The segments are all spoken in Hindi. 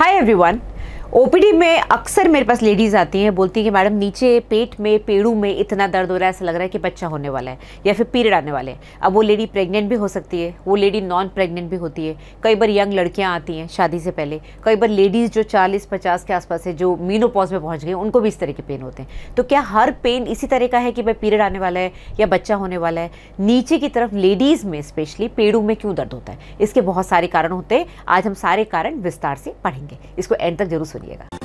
Hi everyone. ओपीडी में अक्सर मेरे पास लेडीज़ आती हैं बोलती हैं कि मैडम नीचे पेट में पेड़ों में इतना दर्द हो रहा है ऐसा लग रहा है कि बच्चा होने वाला है या फिर पीरियड आने वाले हैं अब वो लेडी प्रेग्नेंट भी हो सकती है वो लेडी नॉन प्रेग्नेंट भी होती है कई बार यंग लड़कियां आती हैं शादी से पहले कई बार लेडीज़ जो चालीस पचास के आसपास है जो मीनोपॉज में पहुँच गए उनको भी इस तरह के पेन होते हैं तो क्या हर पेन इसी तरह का है कि भाई पीरियड आने वाला है या बच्चा होने वाला है नीचे की तरफ लेडीज़ में स्पेशली पेड़ों में क्यों दर्द होता है इसके बहुत सारे कारण होते हैं आज हम सारे कारण विस्तार से पढ़ेंगे इसको एंड तक जरूर सुनिएगा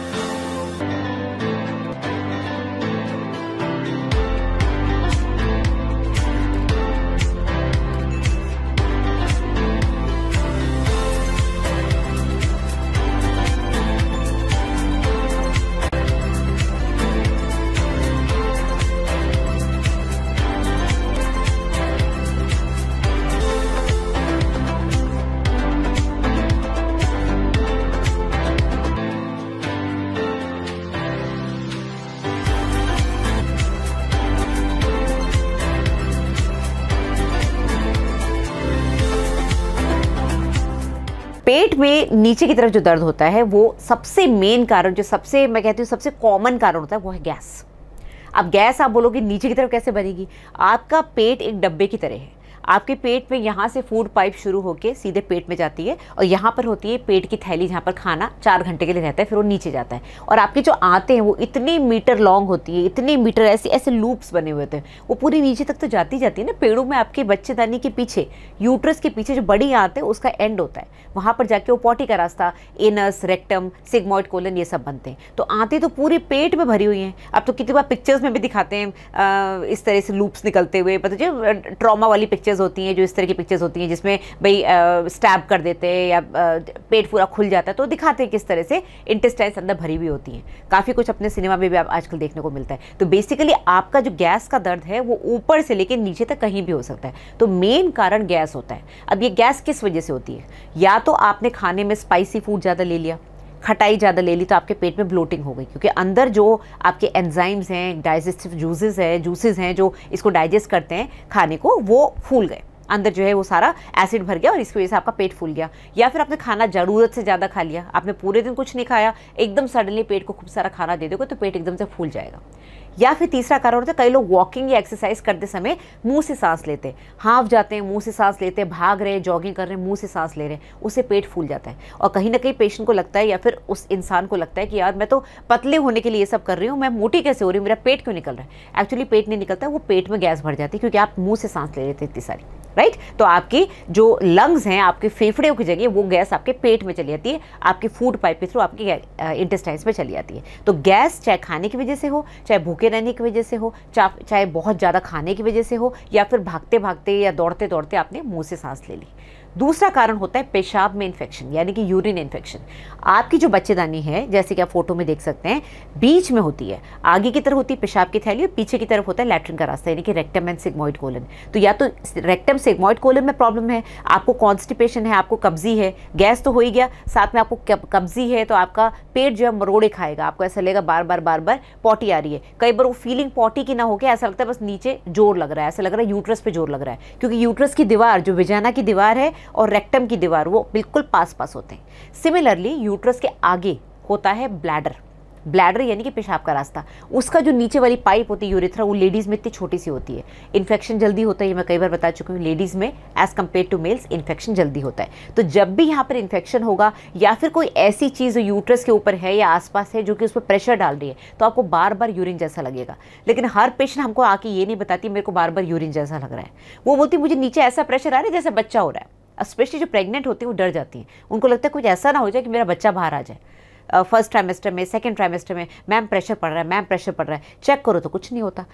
पेट में नीचे की तरफ जो दर्द होता है वो सबसे मेन कारण जो सबसे मैं कहती हूँ सबसे कॉमन कारण होता है वो है गैस अब गैस आप बोलोगे नीचे की तरफ कैसे बनेगी आपका पेट एक डब्बे की तरह है आपके पेट में यहाँ से फूड पाइप शुरू होकर सीधे पेट में जाती है और यहाँ पर होती है पेट की थैली जहाँ पर खाना चार घंटे के लिए रहता है फिर वो नीचे जाता है और आपके जो आते हैं वो इतनी मीटर लॉन्ग होती है इतने मीटर ऐसे ऐसे लूप्स बने हुए होते हैं वो पूरी नीचे तक तो जाती जाती है ना पेड़ों में आपके बच्चेदानी के पीछे यूट्रस के पीछे जो बड़ी आते हैं उसका एंड होता है वहाँ पर जाके वो पॉटी का रास्ता एनस रेक्टम सिग्मोइड कोलन ये सब बनते हैं तो आते तो पूरे पेट में भरी हुई हैं अब तो कितनी बार पिक्चर्स में भी दिखाते हैं इस तरह से लूप्स निकलते हुए पता जो ट्रामा वाली पिक्चर्स पिक्चर्स होती हैं जो इस तरह की पिक्चर्स होती हैं जिसमें भाई स्टैब कर देते हैं या आ, पेट पूरा खुल जाता है तो दिखाते हैं किस तरह से इंटेस्टाइन्स अंदर भरी हुई होती हैं काफ़ी कुछ अपने सिनेमा में भी आप आजकल देखने को मिलता है तो बेसिकली आपका जो गैस का दर्द है वो ऊपर से लेकर नीचे तक कहीं भी हो सकता है तो मेन कारण गैस होता है अब ये गैस किस वजह से होती है या तो आपने खाने में स्पाइसी फूड ज़्यादा ले लिया खटाई ज़्यादा ले ली तो आपके पेट में ब्लोटिंग हो गई क्योंकि अंदर जो आपके एंजाइम्स हैं डाइजेस्टिव जूसेस हैं जूसेस हैं जो इसको डाइजेस्ट करते हैं खाने को वो फूल गए अंदर जो है वो सारा एसिड भर गया और इसकी वजह से आपका पेट फूल गया या फिर आपने खाना ज़रूरत से ज़्यादा खा लिया आपने पूरे दिन कुछ नहीं खाया एकदम सडनली पेट को खूब सारा खाना दे दोगे तो पेट एकदम से फूल जाएगा या फिर तीसरा कारण होता है कई लोग वॉकिंग या एक्सरसाइज करते समय मुंह से सांस लेते हैं हाँफ जाते हैं मुंह से सांस लेते हैं भाग रहे हैं जॉगिंग कर रहे हैं मुंह से सांस ले रहे हैं उससे पेट फूल जाता है और कहीं ना कहीं पेशेंट को लगता है या फिर उस इंसान को लगता है कि यार मैं तो पतले होने के लिए ये सब कर रही हूँ मैं मोटी कैसे हो रही हूँ मेरा पेट क्यों निकल रहा है एक्चुअली पेट नहीं निकलता वो पेट में गैस भर जाती है क्योंकि आप मुँह से सांस ले लेते इतनी सारी राइट तो आपकी जो लंग्स हैं आपके फेफड़े की जगह वो गैस आपके पेट में चली जाती है आपके फूड पाइप के थ्रू आपके इंटेस्टाइंस में चली जाती है तो गैस चाहे खाने की वजह से हो चाहे भूखे रहने की वजह से हो चाहे बहुत ज़्यादा खाने की वजह से हो या फिर भागते भागते या दौड़ते दौड़ते आपने मुँह से सांस ले ली दूसरा कारण होता है पेशाब में इन्फेक्शन यानी कि यूरिन इन्फेक्शन आपकी जो बच्चेदानी है जैसे कि आप फोटो में देख सकते हैं बीच में होती है आगे की तरफ होती है पेशाब की थैली और पीछे की तरफ होता है लेटरिन का रास्ता यानी कि रेक्टम एंड सिग्मोइड कोलन तो या तो रेक्टम सिग्मोइड कोलन में प्रॉब्लम है आपको कॉन्स्टिपेशन है आपको कब्जी है गैस तो हो ही गया साथ में आपको कब्जी है तो आपका पेट जो है मरोड़े खाएगा आपको ऐसा लगेगा बार बार बार बार पॉटी आ रही है कई बार वो फीलिंग पॉटी की ना होकर ऐसा लगता है बस नीचे जोर लग रहा है ऐसा लग रहा है यूट्रस पर जोर लग रहा है क्योंकि यूट्रस की दीवार जो विजाना की दीवार है और रेक्टम की दीवार वो बिल्कुल पास पास होते हैं सिमिलरली यूट्रस के आगे होता है ब्लैडर ब्लैडर यानी कि पेशाब का रास्ता उसका जो नीचे वाली पाइप होती है यूरिथ्रा वो लेडीज़ में इतनी छोटी सी होती है इन्फेक्शन जल्दी होता है मैं कई बार बता चुकी हूँ लेडीज़ में as compare to males infection जल्दी होता है तो जब भी यहाँ पर इन्फेक्शन होगा या फिर कोई ऐसी चीज़ यूट्रस के ऊपर है या आसपास है जो कि उस पर प्रेशर डाल रही है तो आपको बार बार यूरिन जैसा लगेगा लेकिन हर पेशेंट हमको आके ये नहीं बताती मेरे को बार बार यूरिन जैसा लग रहा है वो बोलती मुझे नीचे ऐसा प्रेशर आ रहा है जैसे बच्चा हो रहा है स्पेशली जो प्रेग्नेंट होती हैं वो डर जाती हैं उनको लगता है कुछ ऐसा ना हो जाए कि मेरा बच्चा बाहर आ जाए फर्स्ट ट्राइमेस्टर में सेकेंड ट्राइमेस्टर में मैम प्रेशर पड़ रहा है मैम प्रेशर पड़ रहा है चेक करो तो कुछ नहीं होता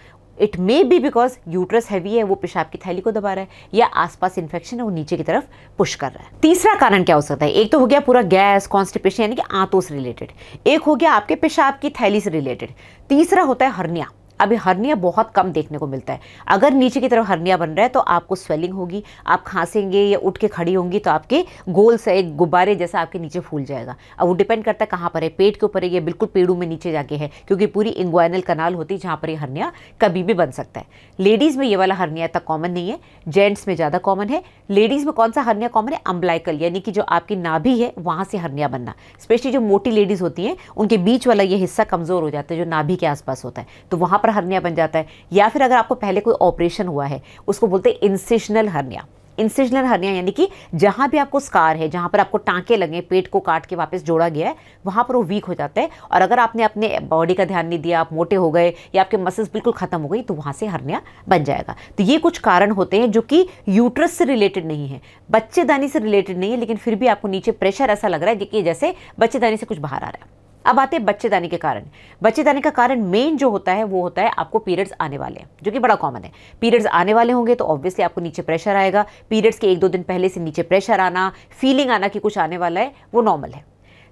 it may be because uterus heavy है वो पेशाब की थैली को दबा रहा है या आसपास इन्फेक्शन है वो नीचे की तरफ पुश कर रहा है तीसरा कारण क्या हो सकता है एक तो हो गया पूरा गैस कॉन्स्टिपेशन यानी कि आंतों से रिलेटेड एक हो गया आपके पेशाब की थैली से रिलेटेड तीसरा होता है हर्निया अभी हर्निया बहुत कम देखने को मिलता है अगर नीचे की तरफ हर्निया बन रहा है तो आपको स्वेलिंग होगी आप खांसेंगे या उठ के खड़ी होंगी तो आपके गोल से एक गुब्बारे जैसा आपके नीचे फूल जाएगा अब वो डिपेंड करता है कहाँ पर है पेट के ऊपर है या बिल्कुल पेड़ों में नीचे जाके है क्योंकि पूरी इंग्वाइनल कनाल होती है जहाँ पर ये हर्निया कभी भी बन सकता है लेडीज़ में ये वाला हर्निया इतना कॉमन नहीं है जेंट्स में ज़्यादा कॉमन है लेडीज़ में कौन सा हर्निया कॉमन है अम्बलाइकल यानी कि जो आपकी नाभी है वहाँ से हर्निया बनना स्पेशली जो मोटी लेडीज़ होती हैं उनके बीच वाला ये हिस्सा कमज़ोर हो जाता है जो नाभी के आसपास होता है तो वहाँ पर दोबारा हर्निया बन जाता है या फिर अगर आपको पहले कोई ऑपरेशन हुआ है उसको बोलते हैं इंसिशनल हर्निया इंसिजनल हर्निया यानी कि जहां भी आपको स्कार है जहां पर आपको टांके लगे पेट को काट के वापस जोड़ा गया है वहां पर वो वीक हो जाता है और अगर आपने अपने बॉडी का ध्यान नहीं दिया आप मोटे हो गए या आपके मसल्स बिल्कुल ख़त्म हो गई तो वहां से हर्निया बन जाएगा तो ये कुछ कारण होते हैं जो कि यूट्रस से रिलेटेड नहीं है बच्चेदानी से रिलेटेड नहीं है लेकिन फिर भी आपको नीचे प्रेशर ऐसा लग रहा है कि जैसे बच्चेदानी से कुछ बाहर आ रहा है अब आते हैं बच्चेदानी के कारण बच्चेदानी का कारण मेन जो होता है वो होता है आपको पीरियड्स आने वाले हैं जो कि बड़ा कॉमन है पीरियड्स आने वाले होंगे तो ऑब्वियसली आपको नीचे प्रेशर आएगा पीरियड्स के एक दो दिन पहले से नीचे प्रेशर आना फीलिंग आना कि कुछ आने वाला है वो नॉर्मल है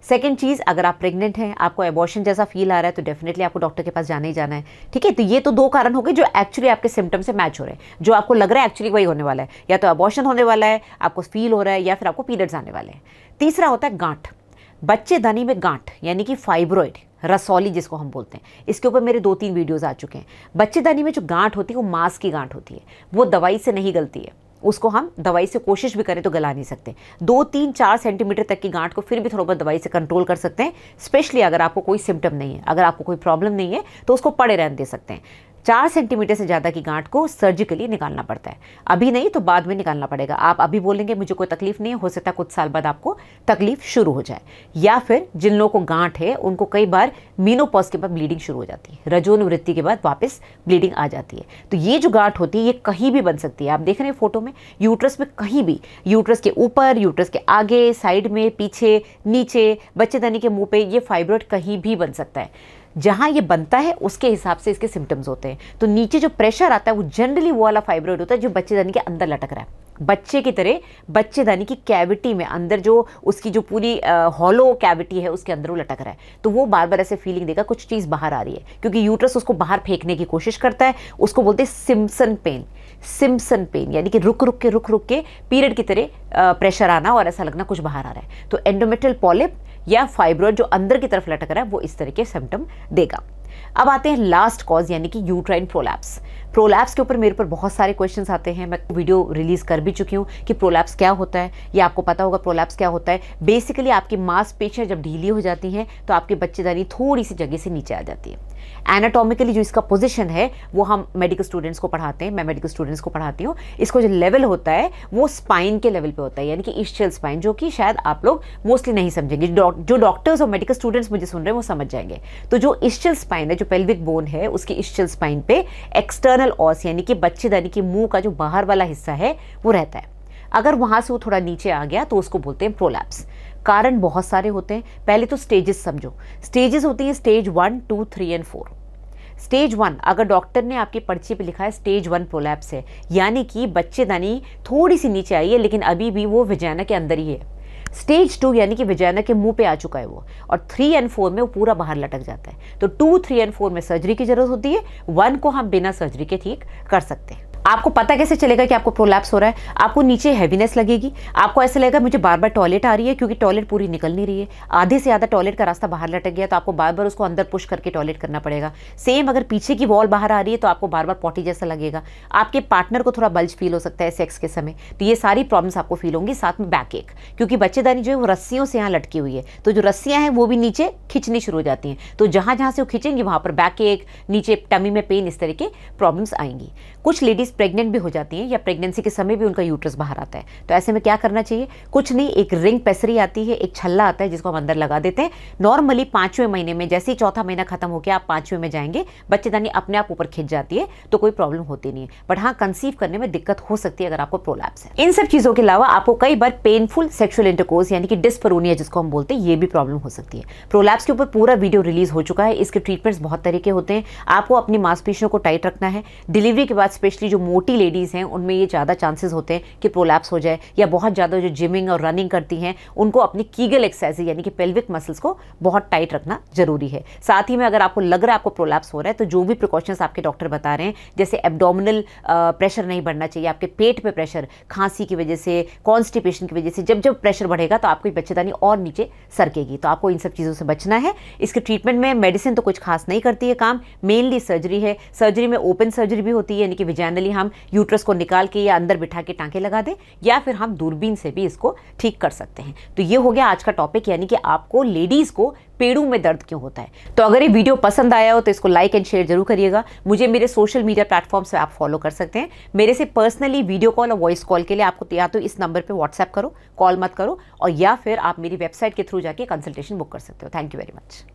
सेकेंड चीज़ अगर आप प्रेग्नेंट हैं आपको एबॉर्शन जैसा फील आ रहा है तो डेफिनेटली आपको डॉक्टर के पास जाना ही जाना है ठीक है तो ये तो दो कारण हो गए जो एक्चुअली आपके सिम्टम से मैच हो रहे हैं जो आपको लग रहा है एक्चुअली वही होने वाला है या तो एबॉर्शन होने वाला है आपको फील हो रहा है या फिर आपको पीरियड्स आने वाले हैं तीसरा होता है गांठ बच्चे धनी में गांठ यानी कि फाइब्रॉइड रसौली जिसको हम बोलते हैं इसके ऊपर मेरे दो तीन वीडियोस आ चुके हैं बच्चे धनी में जो गांठ होती है वो मांस की गांठ होती है वो दवाई से नहीं गलती है उसको हम दवाई से कोशिश भी करें तो गला नहीं सकते दो तीन चार सेंटीमीटर तक की गांठ को फिर भी थोड़ा बहुत दवाई से कंट्रोल कर सकते हैं स्पेशली अगर आपको कोई सिम्टम नहीं है अगर आपको कोई प्रॉब्लम नहीं है तो उसको पड़े रहने दे सकते हैं चार सेंटीमीटर से ज़्यादा की गांठ को सर्जिकली निकालना पड़ता है अभी नहीं तो बाद में निकालना पड़ेगा आप अभी बोलेंगे मुझे कोई तकलीफ नहीं हो सकता कुछ साल बाद आपको तकलीफ शुरू हो जाए या फिर जिन लोगों को गांठ है उनको कई बार मीनोपॉज के बाद ब्लीडिंग शुरू हो जाती है रजोनुवृत्ति के बाद वापस ब्लीडिंग आ जाती है तो ये जो गांठ होती है ये कहीं भी बन सकती है आप देख रहे हैं फोटो में यूट्रस में कहीं भी यूट्रस के ऊपर यूट्रस के आगे साइड में पीछे नीचे बच्चेदानी के मुँह पर ये फाइब्रॉइड कहीं भी बन सकता है जहाँ ये बनता है उसके हिसाब से इसके सिम्टम्स होते हैं तो नीचे जो प्रेशर आता है वो जनरली वो वाला फाइब्रॉइड होता है जो बच्चेदानी के अंदर लटक रहा है बच्चे की तरह बच्चेदानी की कैविटी में अंदर जो उसकी जो पूरी हॉलो कैविटी है उसके अंदर वो लटक रहा है तो वो बार बार ऐसे फीलिंग देगा कुछ चीज़ बाहर आ रही है क्योंकि यूट्रस उसको बाहर फेंकने की कोशिश करता है उसको बोलते हैं सिम्सन पेन सिम्सन पेन यानी कि रुक रुक के रुक रुक के पीरियड की तरह प्रेशर आना और ऐसा लगना कुछ बाहर आ रहा है तो एंडोमेटल पॉलिप या फाइब्रॉइड जो अंदर की तरफ लटक रहा है वो इस तरह के सिम्टम देगा अब आते हैं लास्ट कॉज यानी कि यूट्राइन प्रोलैप्स प्रोलैप्स के ऊपर मेरे ऊपर बहुत सारे क्वेश्चन आते हैं मैं वीडियो रिलीज़ कर भी चुकी हूँ कि प्रोलैप्स क्या होता है ये आपको पता होगा प्रोलैप्स क्या होता है बेसिकली आपकी मांसपेशियाँ जब ढीली हो जाती हैं तो आपकी बच्चेदानी थोड़ी सी जगह से नीचे आ जाती है एनाटॉमिकली जो इसका पोजिशन है वो हम मेडिकल स्टूडेंट्स को पढ़ाते हैं मैं मेडिकल स्टूडेंट्स को पढ़ाती हूँ इसको जो लेवल होता है वो स्पाइन के लेवल पे होता है यानी कि ईस्टल स्पाइन जो कि शायद आप लोग मोस्टली नहीं समझेंगे जो डॉक्टर्स और मेडिकल स्टूडेंट्स मुझे सुन रहे हैं वो समझ जाएंगे तो जो ईस्टल स्पाइन है जो पेल्विक बोन है उसकी ईस्टल स्पाइन पे एक्सटर्न एक्सटर्नल ऑस यानी कि बच्चेदानी के मुंह का जो बाहर वाला हिस्सा है वो रहता है अगर वहाँ से वो थोड़ा नीचे आ गया तो उसको बोलते हैं प्रोलैप्स कारण बहुत सारे होते हैं पहले तो स्टेजेस समझो स्टेजेस होती हैं stage one two three and four stage one अगर डॉक्टर ने आपके पर्ची पे लिखा है स्टेज वन प्रोलैप्स है यानी कि बच्चेदानी थोड़ी सी नीचे आई है लेकिन अभी भी वो विजाना के अंदर ही है स्टेज टू यानी कि विजयना के मुंह पे आ चुका है वो और थ्री एंड फोर में वो पूरा बाहर लटक जाता है तो टू थ्री एंड फोर में सर्जरी की ज़रूरत होती है वन को हम बिना सर्जरी के ठीक कर सकते हैं आपको पता कैसे चलेगा कि आपको प्रोलैप्स हो रहा है आपको नीचे हैवीनेस लगेगी आपको ऐसा लगेगा मुझे बार बार टॉयलेट आ रही है क्योंकि टॉयलेट पूरी निकल नहीं रही है आधे से ज़्यादा टॉयलेट का रास्ता बाहर लटक गया तो आपको बार बार उसको अंदर पुश करके टॉयलेट करना पड़ेगा सेम अगर पीछे की वॉल बाहर आ रही है तो आपको बार बार पॉटी जैसा लगेगा आपके पार्टनर को थोड़ा बल्ज फील हो सकता है सेक्स के समय तो ये सारी प्रॉब्लम्स आपको फील होंगी साथ में बैक एक क्योंकि बच्चेदानी जो है वो रस्सियों से यहाँ लटकी हुई है तो जो रस्सियाँ हैं वो भी नीचे खींचनी शुरू हो जाती हैं तो जहाँ जहाँ से वो खिंचेंगी वहाँ पर बैक एक नीचे टमी में पेन इस तरह के प्रॉब्लम्स आएंगी कुछ लेडीज़ प्रेग्नेंट भी हो जाती हैं या प्रेगनेंसी के समय भी उनका यूट्रस बाहर आता है तो ऐसे में क्या करना चाहिए कुछ नहीं एक रिंग पेसरी आती है एक छल्ला आता है जिसको हम अंदर लगा देते हैं नॉर्मली पांचवें महीने में जैसे ही चौथा महीना खत्म हो गया आप पांचवें में जाएंगे बच्चेदानी अपने आप ऊपर खिंच जाती है तो कोई प्रॉब्लम होती नहीं है बट हाँ कंसीव करने में दिक्कत हो सकती है अगर आपको प्रोलैप्स है इन सब चीज़ों के अलावा आपको कई बार पेनफुल सेक्शुअल इंटरकोर्स यानी कि डिस्परोनिया जिसको हम बोलते हैं ये भी प्रॉब्लम हो सकती है प्रोलैप्स के ऊपर पूरा वीडियो रिलीज हो चुका है इसके ट्रीटमेंट्स बहुत तरीके होते हैं आपको अपनी मांसपेशियों को टाइट रखना है डिलीवरी के बाद स्पेशली जो मोटी लेडीज़ हैं उनमें ये ज़्यादा चांसेस होते हैं कि प्रोलैप्स हो जाए या बहुत ज़्यादा जो जिमिंग और रनिंग करती हैं उनको अपनी कीगल एक्सरसाइज यानी कि पेल्विक मसल्स को बहुत टाइट रखना जरूरी है साथ ही में अगर आपको लग रहा है आपको प्रोलैप्स हो रहा है तो जो भी प्रिकॉशंस आपके डॉक्टर बता रहे हैं जैसे एबडोमिनल प्रेशर नहीं बढ़ना चाहिए आपके पेट पर प्रेशर खांसी की वजह से कॉन्स्टिपेशन की वजह से जब जब प्रेशर बढ़ेगा तो आपकी बच्चेदानी और नीचे सरकेगी तो आपको इन सब चीज़ों से बचना है इसके ट्रीटमेंट में मेडिसिन तो कुछ खास नहीं करती है काम मेनली सर्जरी है सर्जरी में ओपन सर्जरी भी होती है यानी कि विजैनली हम यूट्रस को निकाल के या अंदर बिठा के टांके लगा दें या फिर हम दूरबीन से भी इसको ठीक कर सकते हैं तो ये हो गया आज का टॉपिक यानी कि आपको लेडीज़ को पेड़ों में दर्द क्यों होता है तो अगर ये वीडियो पसंद आया हो तो इसको लाइक एंड शेयर जरूर करिएगा मुझे मेरे सोशल मीडिया प्लेटफॉर्म्स पे आप फॉलो कर सकते हैं मेरे से पर्सनली वीडियो कॉल और वॉइस कॉल के लिए आपको या तो इस नंबर पे व्हाट्सएप करो कॉल मत करो और या फिर आप मेरी वेबसाइट के थ्रू जाके कंसल्टेशन बुक कर सकते हो थैंक यू वेरी मच